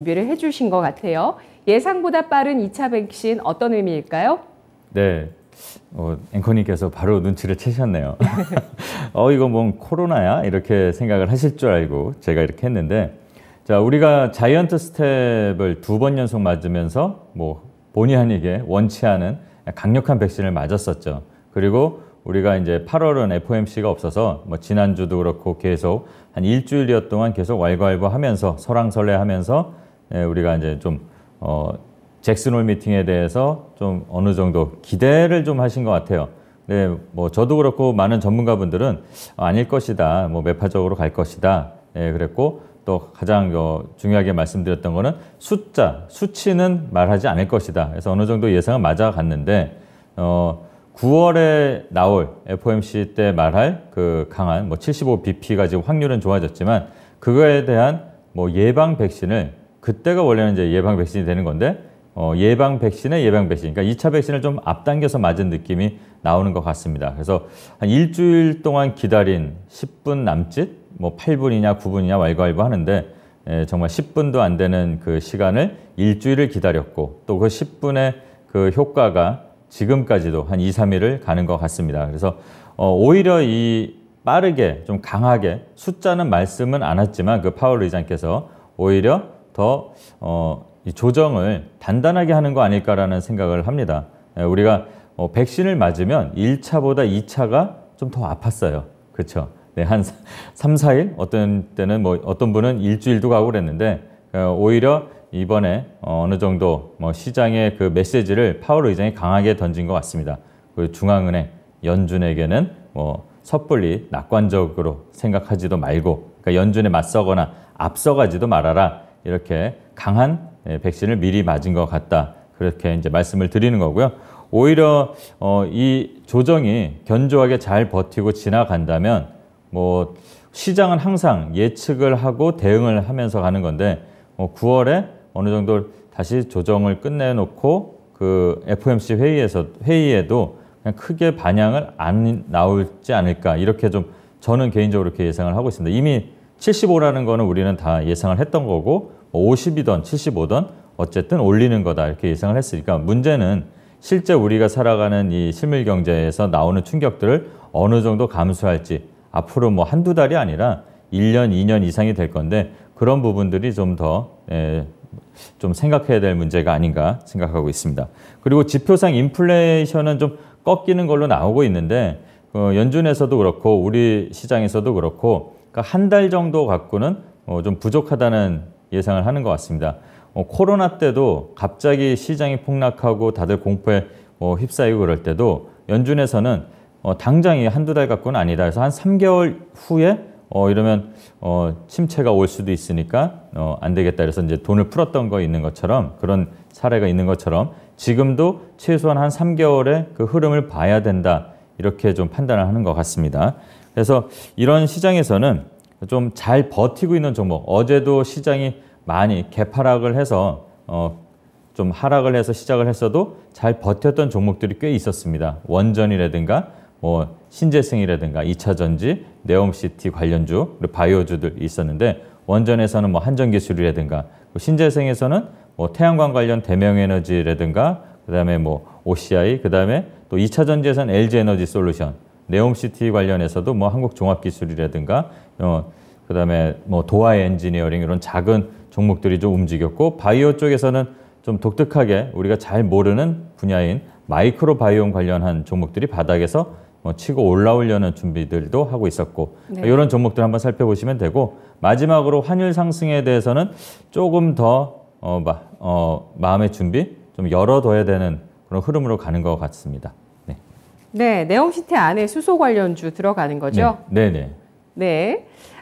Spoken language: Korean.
준비를 해주신 것 같아요. 예상보다 빠른 2차 백신 어떤 의미일까요? 네, 어, 앵커님께서 바로 눈치를 채셨네요. 어, 이거 뭔 코로나야? 이렇게 생각을 하실 줄 알고 제가 이렇게 했는데, 자, 우리가 자이언트 스텝을 두 번 연속 맞으면서 뭐 본의 아니게 원치 않은 강력한 백신을 맞았었죠. 그리고 우리가 이제 8월은 FOMC가 없어서 뭐 지난주도 그렇고 계속 한 일주일여 동안 계속 왈가왈부 하면서 설랑설래하면서 예, 우리가 이제 좀 어, 잭슨홀 미팅에 대해서 좀 어느 정도 기대를 좀 하신 것 같아요. 네, 뭐 저도 그렇고 많은 전문가분들은 아닐 것이다, 뭐 매파적으로 갈 것이다, 예, 그랬고 또 가장 어, 중요하게 말씀드렸던 거는 숫자, 수치는 말하지 않을 것이다. 그래서 어느 정도 예상은 맞아갔는데 어, 9월에 나올 FOMC 때 말할 그 강한 뭐75 BP가 지금 확률은 좋아졌지만 그거에 대한 뭐 예방 백신을 그때가 원래는 이제 예방 백신이 되는 건데 어, 예방 백신의 예방 백신, 그러니까 2차 백신을 좀 앞당겨서 맞은 느낌이 나오는 것 같습니다. 그래서 한 일주일 동안 기다린 10분 남짓, 뭐 8분이냐 9분이냐 왈가왈부 하는데 에, 예, 정말 10분도 안 되는 그 시간을 일주일을 기다렸고 또 그 10분의 그 효과가 지금까지도 한 2, 3일을 가는 것 같습니다. 그래서 어, 오히려 이 빠르게 좀 강하게 숫자는 말씀은 안 했지만 그 파월 의장께서 오히려 더 어, 조정을 단단하게 하는 거 아닐까라는 생각을 합니다. 예, 우리가 어, 백신을 맞으면 1차보다 2차가 좀 더 아팠어요. 그렇죠? 네, 한 3, 4일 어떤 때는 뭐 어떤 분은 일주일도 가고 그랬는데 어, 오히려 이번에 어, 어느 정도 뭐 시장의 그 메시지를 파월 의장이 강하게 던진 것 같습니다. 그리고 중앙은행 연준에게는 뭐 섣불리 낙관적으로 생각하지도 말고 그러니까 연준에 맞서거나 앞서가지도 말아라. 이렇게 강한 예, 백신을 미리 맞은 것 같다. 그렇게 이제 말씀을 드리는 거고요. 오히려 어, 이 조정이 견조하게 잘 버티고 지나간다면 뭐 시장은 항상 예측을 하고 대응을 하면서 가는 건데 어, 뭐 9월에 어느 정도 다시 조정을 끝내놓고 그 FOMC 회의에서 회의에도 그냥 크게 반향을 안 나올지 않을까 이렇게 좀 저는 개인적으로 이렇게 예상을 하고 있습니다. 이미 75라는 거는 우리는 다 예상을 했던 거고 50이든 75든 어쨌든 올리는 거다 이렇게 예상을 했으니까 문제는 실제 우리가 살아가는 이 실물 경제에서 나오는 충격들을 어느 정도 감수할지 앞으로 뭐 한두 달이 아니라 1년, 2년 이상이 될 건데 그런 부분들이 좀 더좀 예, 생각해야 될 문제가 아닌가 생각하고 있습니다. 그리고 지표상 인플레이션은 좀 꺾이는 걸로 나오고 있는데 어, 연준에서도 그렇고 우리 시장에서도 그렇고 그러니까 한달 정도 갖고는 어, 좀 부족하다는 예상을 하는 것 같습니다. 어, 코로나 때도 갑자기 시장이 폭락하고 다들 공포에 어, 휩싸이고 그럴 때도 연준에서는 어, 당장이 한두 달 갖고는 아니다. 그래서 한 3개월 후에 어, 이러면 어, 침체가 올 수도 있으니까 어, 안 되겠다. 그래서 이제 돈을 풀었던 거 있는 것처럼 그런 사례가 있는 것처럼 지금도 최소한 한 3개월의 그 흐름을 봐야 된다. 이렇게 좀 판단을 하는 것 같습니다. 그래서 이런 시장에서는 좀잘 버티고 있는 종목 어제도 시장이 많이 개파락을 해서 어, 좀 하락을 해서 시작을 했어도 잘 버텼던 종목들이 꽤 있었습니다. 원전이라든가 뭐 신재생이라든가 2차전지, 네옴시티 관련주, 그리고 바이오주들 있었는데 원전에서는 뭐 한전기술이라든가 신재생에서는 뭐 태양광 관련 대명에너지라든가 그다음에 뭐 OCI, 그다음에 또 2차전지에서는 LG에너지 솔루션 네옴시티 관련해서도 뭐 한국종합기술이라든가 어, 그다음에 뭐 도화 엔지니어링 이런 작은 종목들이 좀 움직였고 바이오 쪽에서는 좀 독특하게 우리가 잘 모르는 분야인 마이크로바이옴 관련한 종목들이 바닥에서 뭐 치고 올라오려는 준비들도 하고 있었고 네. 이런 종목들 한번 살펴보시면 되고 마지막으로 환율 상승에 대해서는 조금 더 어, 마, 어, 마음의 준비 좀 열어둬야 되는 그런 흐름으로 가는 것 같습니다. 네, 네옴시티 안에 수소 관련주 들어가는 거죠? 네. 네네. 네. 네. 네.